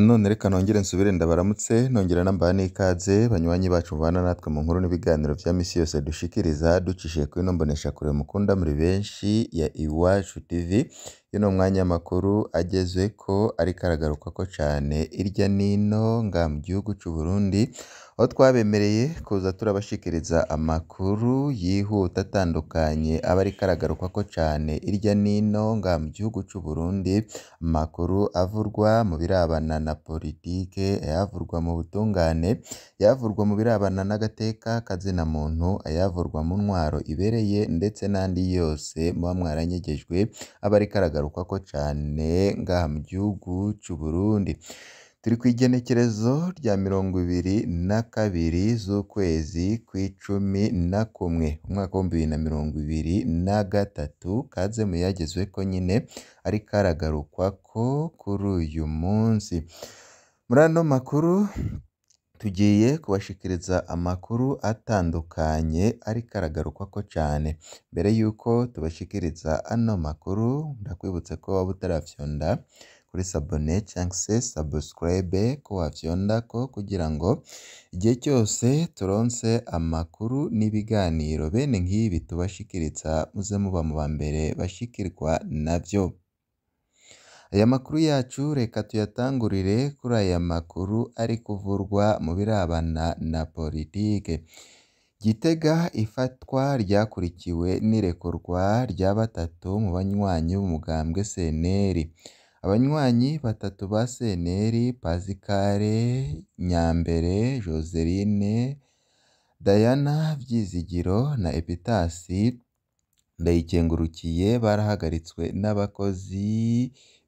nanone reka nongere nsubire ndabaramutse nongera nambaha n'ikaze banywanyi bacu mubana natwe mu nkuru n'ibiganiro bya misi yose dushikiriza ducishije kuri ino mboneshakure mukunda muri benshi ya iwacu tv uyu ni umwanya makuru ageze ko ariko aragaruka ko cyane irya nino nga mu gihugu cy'u Burundi aho twabemereye kuza turabashikiriza amakuru yihuta atandukanye aba ariko aragarukwako cyane irya n'ino nga mu gihugu cy'u Burundi, amakuru avurwa mu birabana na politike, ayavurwa mu butungane, yavurwa mu birabana n'agateka k'izina muntu, ayavurwa mu ntwaro ibereye ndetse n'andi yose muba mwaranyegejwe, aba ariko aragarukwako cyane ngaha mu gihugu cy'u Burundi. Turi ku igenekerezo rya mirongo ibiri na kabiri z'ukwezi ku icumi na kumwe, umwaka w'ibihumbi bibiri na mirongo ibiri na gatatu, Kadze Muyagezwe ko nyine ari ko kuri uyu munsi. Muri ano makuru tugiye kubashikiriza amakuru atandukanye ariko ko cyane. Mbere y'uko tubashikiriza ano makuru, ndakwibutse ko waba utarafyonda kuri sabone cyangwa se sabusikarayibe ko wabyondako kugira ngo igihe cyose turonse amakuru n'ibiganiro bene nk'ibi tubashikiritsa muze muba mu ba mbere bashikirwa nabyo aya makuru yacu reka tuyatangurire kuri aya makuru ari kuvurwa mu birabana na politike Gitega ifatwa ryakurikiwe n'irekurwa rya batatu mu banywanyi b'umugambwe CNL Abanywanyi batatu ba SNL Pascal Nyambere Joseline, Diana Byizigiro na Epitas Ndayikengurukiye barahagaritswe n'abakozi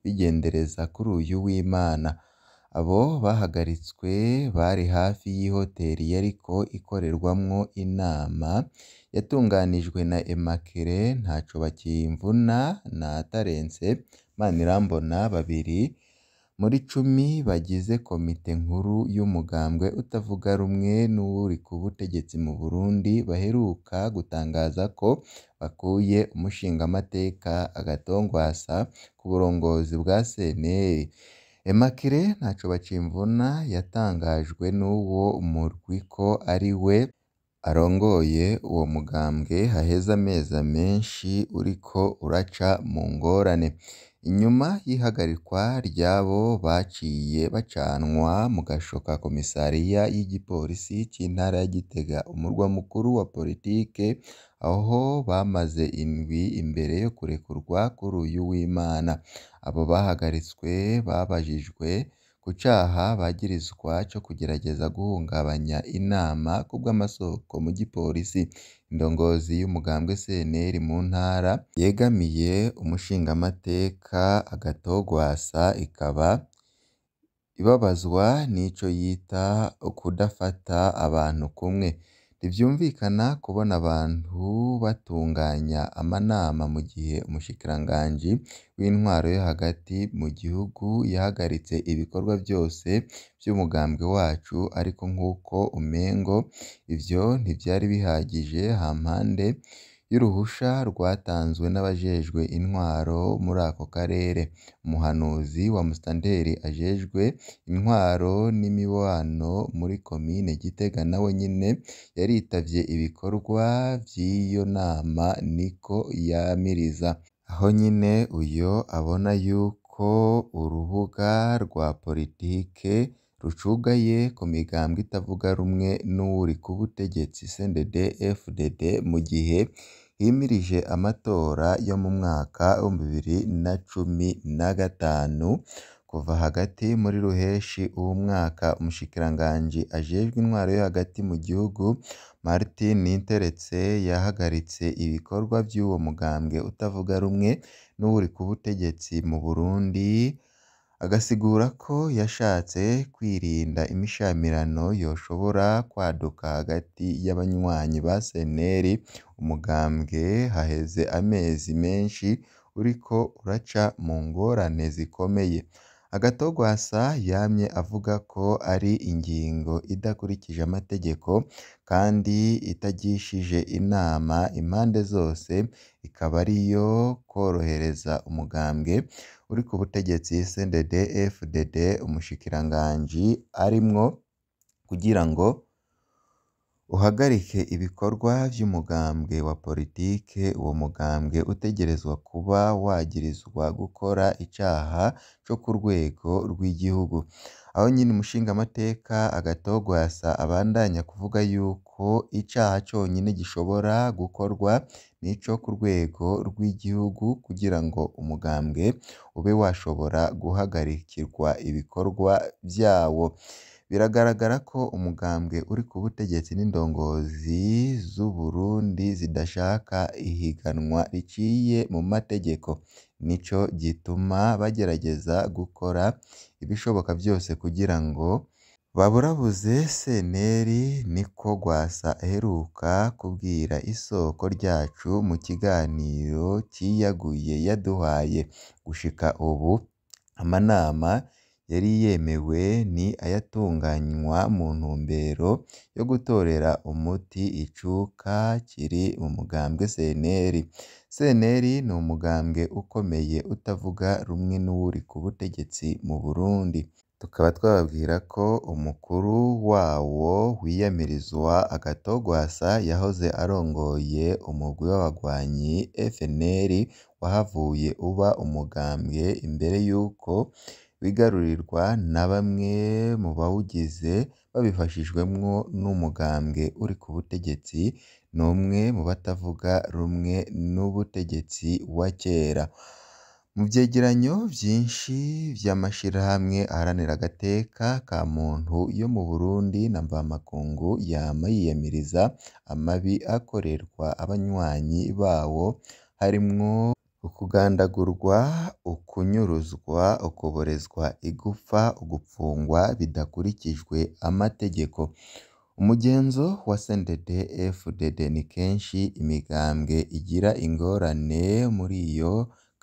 b'igendereza kuri uyu w'Imana. Abo bahagaritswe bari hafi y'ihoteli yariko ikorerwamo inama yatunganijwe na Immaculee Ntacobakiyimvuna na Tarense, Manirambona babiri muri cumi bagize komite nkuru y'umugambwe utavuga rumwe n'uri ku butegetsi mu Burundi baheruka gutangaza ko bakuye umushingamateka Agatongwasa ku burongozi bwa CNL Immaculee Ntacobacimvuna yatangajwe n'uwo murwi ko ari we arongoye uwo mugambwe haheze amezi menshi uriko uraca mu ngorane inyuma y'ihagarikwa ry'abo baciye bacanwa mu gashoka komisariya y'igipolisi cy’intara ya Gitega umurwa mukuru wa politike aho bamaze indwi imbere yo kurekurwa kuri uyu w'Imana abo bahagaritswe babajijwe ku cyaha bagirizwa cyo kugerageza guhungabanya inama kubw'amasoko mu gipolisi indongozi y'umugambwe CNL mu ntara yegamiye umushingamateka Agatogwasa ikaba ibabazwa n’icyo yita ukudafata abantu kumwe Ntibyumvikana kubona abantu batunganya amanama mu gihe umushikiranganji w'intwaro yo hagati mu gihugu yahagaritse ibikorwa byose by'umugambwe wacu ariko nk'uko umengo ibyo ntibyari bihagije hampande y'uruhusha rwatanzwe n'abajejwe intwaro muri ako karere umuhanuzi wa Musitanteri ajejwe intwaro n'imibano muri komine Gitega nawe nyene yaritabye ibikorwa by’iyo nama niko yamiriza aho nyine uyo abona yuko urubuga rwa politike rucugaye ku migambwe itavuga rumwe n’uri ku butegetsi CNDD-FDD mu gihe himirije amatora yo mu mwaka w'ibihumbi bibiri na cumi na gatanu kuva hagati muri Ruheshi uwo mwaka umushikiranganji ajejwe intwaro yo hagati mu gihugu Martin Niteretse yahagaritse ibikorwa by’uwo mugambwe utavuga rumwe n'uwuri ku butegetsi mu Burundi agasigura ko yashatse kwirinda imishamirano yoshobora kwaduka hagati y'abanywanyi ba Senteri umugambwe haheze amezi menshi uriko uraca mu ngorane zikomeye Agatogwasa yamye avuga ko ari ingingo idakurikije amategeko kandi itagishije inama impande zose ikaba ari ariyo korohereza umugambwe uri ku butegetsi CNDD-FDD umushikiranganji arimwo kugira ngo uhagarike ibikorwa by'umugambwe wa politiki uwo mugambwe utegerezwa kuba wagirizwa gukora icyaha cyo ku rwego rw'igihugu aho nyene umushingamateka agatogwasa abandanya kuvuga yuko icyaha cyonyine gishobora gukorwa nico ku rwego rw'igihugu kugira ngo umugambwe ube washobora guhagarikirwa ibikorwa byawo. Biragaragara ko umugambwe uri ku butegetsi n'indongozi z'u Burundi zidashaka ihiganwa riciye mu mategeko, nico gituma bagerageza gukora ibishoboka byose kugira ngo baburabuze Seneri niko Rwasa aheruka kubwira Isoko Ryacu mu kiganiro kiyaguye yaduhaye, gushika ubu amanama yari yemewe ni ayatunganywa mu ntumbero yo gutorera umuti icuka kiri mu mugambwe CNL. CNL ni umugambwe ukomeye utavuga rumwe n'uri ku butegetsi mu Burundi. Tukaba twababwira ko umukuru wawo wiyamirizwa Agatogwasa yahoze arongoye umugwi w'abagwanyi FNL wahavuye uba umugambwe imbere y'uko bigarurirwa na bamwe mu bawugize babifashijwemo n'umugambwe uri ku butegetsi ni umwe mu batavuga rumwe n'ubutegetsi wa kera mu byegeranyo byinshi by'amashyirahamwe aharanira agateka ka muntu yo mu Burundi na mvamakungu yama yiyamiriza amabi akorerwa abanywanyi bawo harimwo Ukugandagurwa, ukunyuruzwa, ukuborezwa igupfa, ugupfungwa bidakurikijwe amategeko. Umugenzo wa CNDD FDD ni kenshi imigambwe igira ingorane muri yo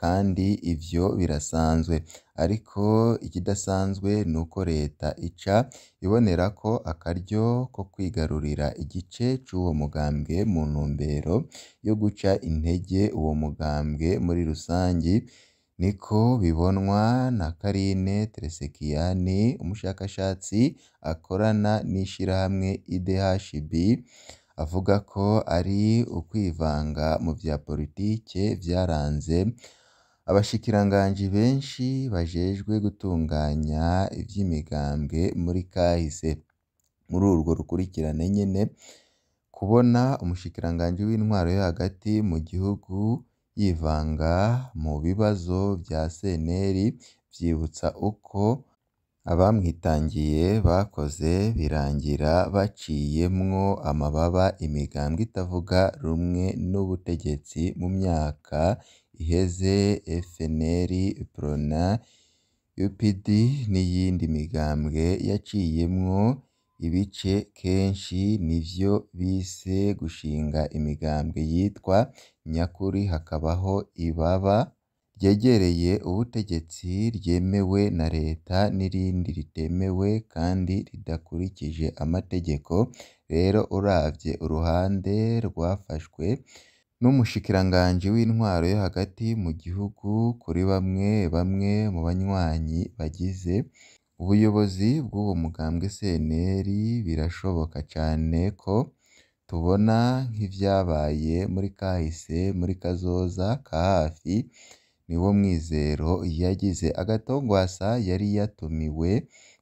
kandi ibyo birasanzwe ariko ikidasanzwe ni uko Leta ica ibonera ko akaryo ko kwigarurira igice cy'uwo mugambwe mu ntumbero yo guca intege uwo mugambwe muri rusange niko bibonwa na Carine Trezeguet umushakashatsi akorana n'ishyirahamwe IDHB avuga ko ari ukwivanga mu bya politike byaranze Abashikiranganji benshi bajejwe gutunganya ivy'imigambwe muri kahise, muri urwo rukurikirane nyene kubona umushikiranganji w'intwaro yo hagati mu gihugu yivanga mu bibazo vya senteri vyibutsa uko abamwitangiye bakoze birangira baciyemwo amababa imigambwe itavuga rumwe n'ubutegetsi mu myaka iheze efeneri Prona UPD n'iyindi migambwe yaciyemo ibice kenshi nivyo bise gushinga imigambwe yitwa nyakuri hakabaho ibaba ryegereye ubutegetsi ryemewe na leta n'irindi ritemewe kandi ridakurikije amategeko rero urabye uruhande rwafashwe n'umushikiranganji w'intwaro yo hagati mu gihugu kuri bamwe bamwe mu banywanyi bagize ubuyobozi bw'uwo mugambwe CNL birashoboka cyane ko tubona nk’ibyabaye muri kahise muri kazoza ka hafi niwo Mwizero yagize agatongwasa yari yatumiwe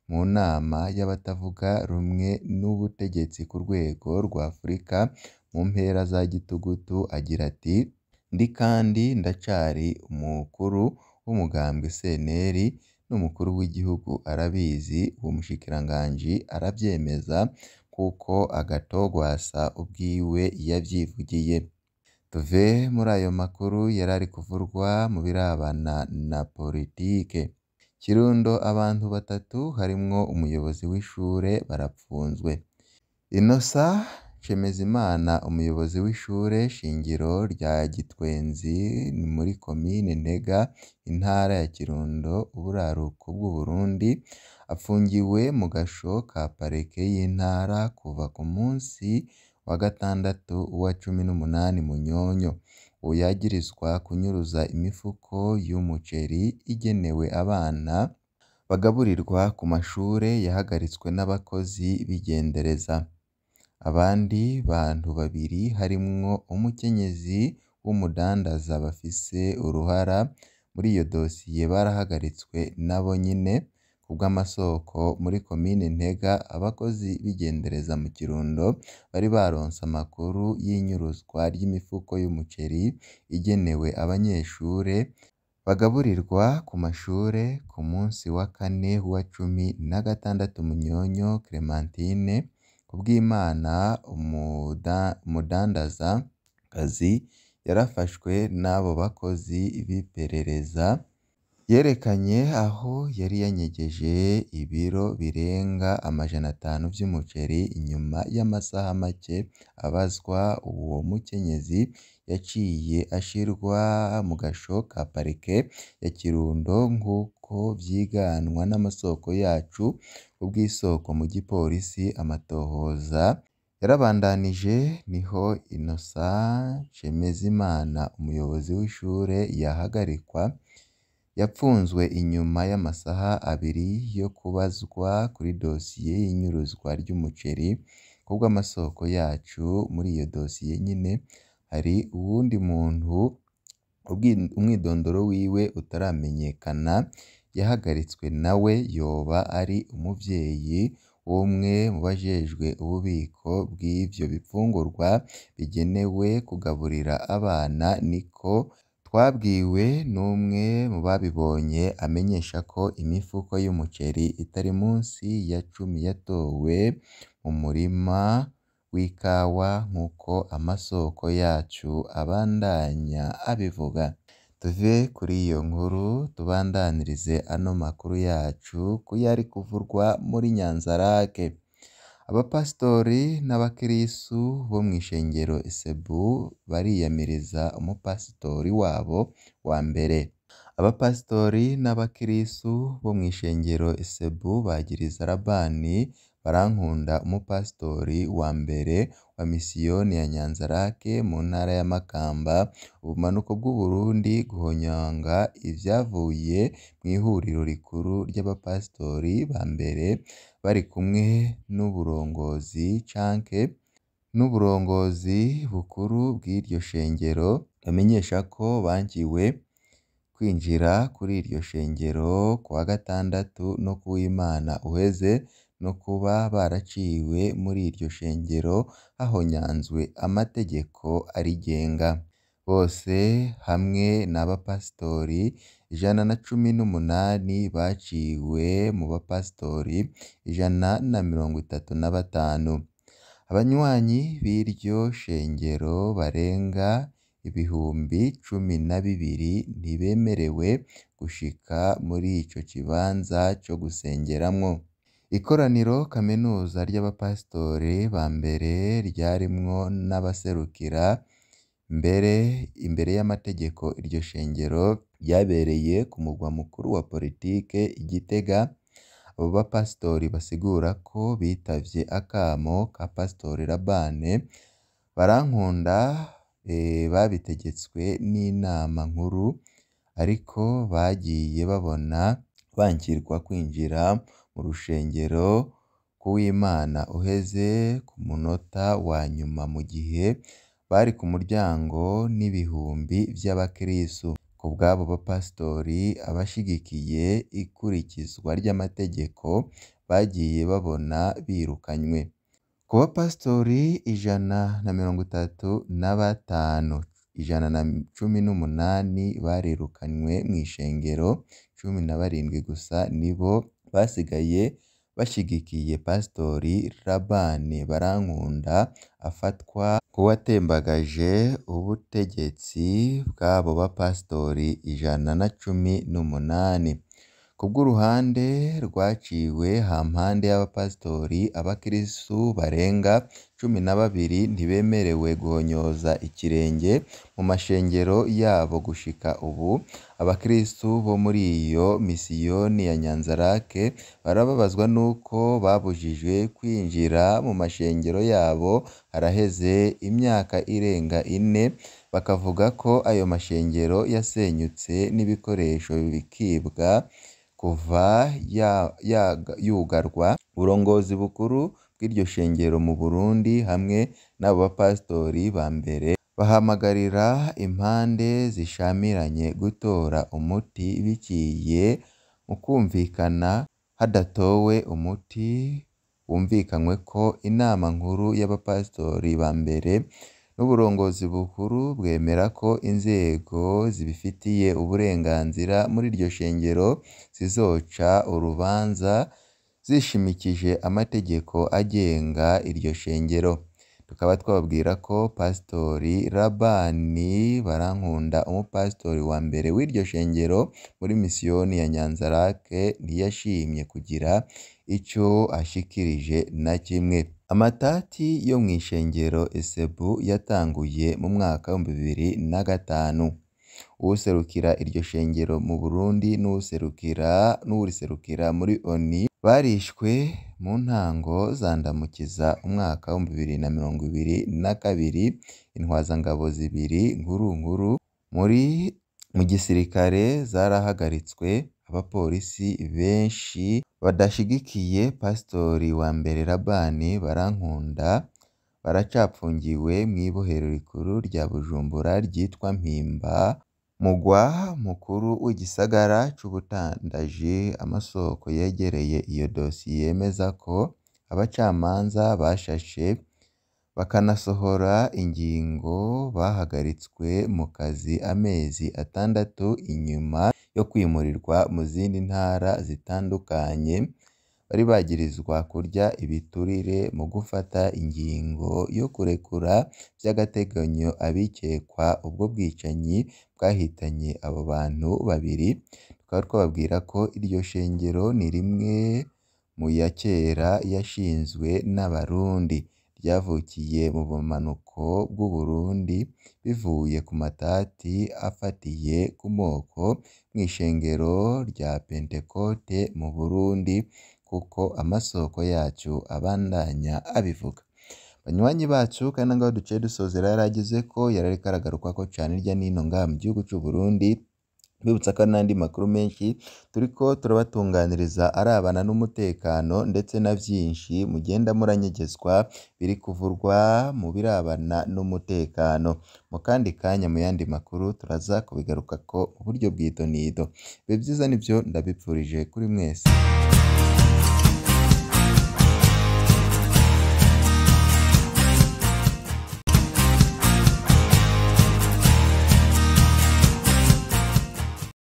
mu nama y'abatavuga rumwe n'ubutegetsi ku rwego rwa Afurika mu mpera za Gitugutu agira ati “Ndi kandi ndacyari umukuru w’umugambi CNL n'umukuru w'igihugu arabizi uwo mushikiranganji arabyemeza kuko agatogwasa ubwiwe yabyivugiye” tuve muri ayo makuru yari ari kuvurwa mu birabana na politike Kirundo abantu batatu harimo umuyobozi w'ishure barapfunzwe Innocent Nshimiyimana umuyobozi w'ishure shingiro rya Gitwenzi muri komine Ntega intara ya Kirundo uburaruko Burundi afungiwe mu gasho ka pareke y'intara kuva ku munsi wa gatandatu wa cumi n'umunani Munyonyo, uyagirizwa kunyuruza imifuko y'umuceri igenewe abana bagaburirwa ku mashure yahagaritswe n'abakozi b'igendereza. abandi bantu babiri harimwo umukenyezi w'umudandaza bafise uruhara muri iyo dosiye barahagaritswe nabo nyene kubw'amasoko muri komine Ntega abakozi b'igendereza mu Kirundo bari baronse amakuru y'inyuruzwa ry'imifuko y'umuceri igenewe abanyeshure bagaburirwa ku mashure ku munsi wa kane wa cumi na gatandatu Munyonyo Clementine Kubwimana kazi yarafashwe n'abo bakozi b'iperereza yerekanye aho yari yanyegeje ibiro birenga amajana atanu by'umuceri nyuma y'amasaha make abazwa uwo mukenyezi yaciye ashirwa mu gasho ka parike ya Kirundo nk'uko ko byiganwa n'amasoko yacu ubwisoko mu gipolisi amatohoza yarabandanije niho Innocent Nshimiyimana umuyobozi w'ishure yahagarikwa yapfunzwe inyuma y'amasaha abiri yo kubazwa kuri dosiye y'inyuruzwa ry'umuceri kubw'amasoko yacu muri iyo dosiye nyene hari uwundi muntu Umwidondoro wiwe utaramenyekana yahagaritswe nawe yoba ari umubyeyi w'umwe mu bajejwe ububiko bw’ibyo bifungurwa bigenewe kugaburira abana niko twabwiwe n'umwe mu babibonye amenyesha ko imifuko y'umuceri itari munsi ya cumi yatowe mu murima w'ikawa nk'uko amasoko yacu abandanya abivuga tuve kuri iyo nkuru tubandanirize ano makuru yacu ko yari kuvurwa muri Nyanza-Lac abapasitori n'abakirisu bo mu ishengero Isebu bariyamiriza umupasitori wabo wa mbere abapasitori n'abakirisu bo mu ishengero Isebu bagiriza Labani Barankunda umupasitori wa mbere wa misiyoni ya Nyanza Lac mu ntara ya Makamba, ubumanuko bw'u Burundi guhonyanga ibyavuye mu ihuriro rikuru ry'abapasitori ba mbere bari kumwe n'uburongozi canke n'uburongozi bukuru bw'iryo shengero, bamenyesha ko bangiwe kwinjira kuri iryo shengero kuwa gatandatu no kuw’Imana uheze. no kuba baraciwe muri iryo shengero hahonyanzwe amategeko arigenga bose hamwe ni ijana na cumi n'umunani baciwe mu bapasitori ijana na mirongo itatu na batanu abanywanyi b'iryo shengero barenga ibihumbi cumi na bibiri ntibemerewe gushika muri icyo kibanza cyo gusengeramo ikoraniro kaminuza ry'abapasitori ba mbere ryarimwo n'abaserukira mbere imbere y'amategeko iryo shengero ryabereye ku mugwa mukuru wa politike igitega Gitega abo bapasitori basigura ko bitavye akamo ka pasitori Labane barankunda eh, babitegetswe n'inama nkuru ariko bagiye babona bankirwa kwinjira mu rushengero ku w'Imana uheze ku munota wa nyuma mu gihe bari ku muryango n'ibihumbi by'abakirisitu ku bw'abo bapasitori abashyigikiye ikurikizwa ry'amategeko bagiye babona birukanywe ku bapasitori ijana na mirongo itatu na batanu ijana na cumi n'umunani barirukanywe mu ishengero cumi na barindwi gusa nibo basigaye bashyigikiye Pasitori Laban Barankunda afatwa nk'uwatembagaje ubutegetsi bw'abo ba bapasitori ijana na cumi n'umunani kubw'uruhande rwaciwe hampande y'abapasitori abakirisitu barenga cumi na babiri ntibemerewe guhonyoza ikirenge mu mashengero yabo gushika ubu abakirisitu bo muri iyo misiyoni ya Nyanza barababazwa nuko babujijwe kwinjira mu mashengero yabo haraheze imyaka irenga ine bakavuga ko ayo mashengero yasenyutse n'ibikoresho bikibwa kuva yugarwa uburongozi bukuru bw'iryo shengero mu Burundi hamwe n'abo bapasitori ba mbere bahamagarira impande zishamiranye gutora umuti biciye mu kumvikana hadatowe umuti wumvikanywe ko inama nkuru y'abapasitori ba mbere n'uburongozi bukuru bwemera ko inzego zibifitiye uburenganzira muri iryo shengero zizoca urubanza zishimikije amategeko agenga iryo shengero tukaba twababwira ko Pasitori Labani Barankunda umupasitori wa mbere w'iryo shengero muri misiyoni ya nyanza lake ntiyashimye kugira icyo ashyikirije na kimwe Amatati yo mu ishengero ESEBU yatanguye mu mwaka w'ibihumbi bibiri na gatanu, userukira iryo shengero mu Burundi n'uriserukira muri oni, barishwe mu ntango za Ndamukiza umwaka w'ibihumbi bibiri na mirongo ibiri na kabiri, intwazangabo zibiri nkuru nkuru mu gisirikare zarahagaritswe abapolisi benshi badashyigikiye Pasitori mbere Laban Barankunda baracapfungiwe mu ibohero rikuru rya Bujumbura ryitwa Mpimba mugwa mukuru w'igisagara cy’ubutandaji amasoko yegereye iyo dosiye yemeza ko abacamanza bashashe bakanasohora ingingo bahagaritswe mu kazi amezi atandatu inyuma yo kwimurirwa mu zindi ntara zitandukanye, bari bagirizwa kurya ibiturire mu gufata ingingo yo kurekura by'agateganyo abikekwa ubwo bwicanyi bwahitanye abo bantu babiri, tukaba twababwira ko iryo shengero ni rimwe mu ya kera yashinzwe n'Abarundi. byavukiye mu bumanuko bw'u Burundi bivuye ku matati afatiye ku moko mu ishengero rya Pentekote mu Burundi kuko amasoko yacyo abandanya abivuga banywanyi bacu kandi ngaho duciye dusozera yaragize ko yarariko aragaruka ko cane irya nino ngaha mu gihugu cy’u Burundi Mbibutsa ko n'andi makuru menshi ko turabatunganiriza arabana n'umutekano ndetse na byinshi mugenda muranyegezwa biri kuvurwa mu birabana n'umutekano. Mu kandi kanya mu yandi makuru turaza kubigaruka ko buryo bw'idonido. Ibibe byiza nibyo ndabipfurije kuri mwese.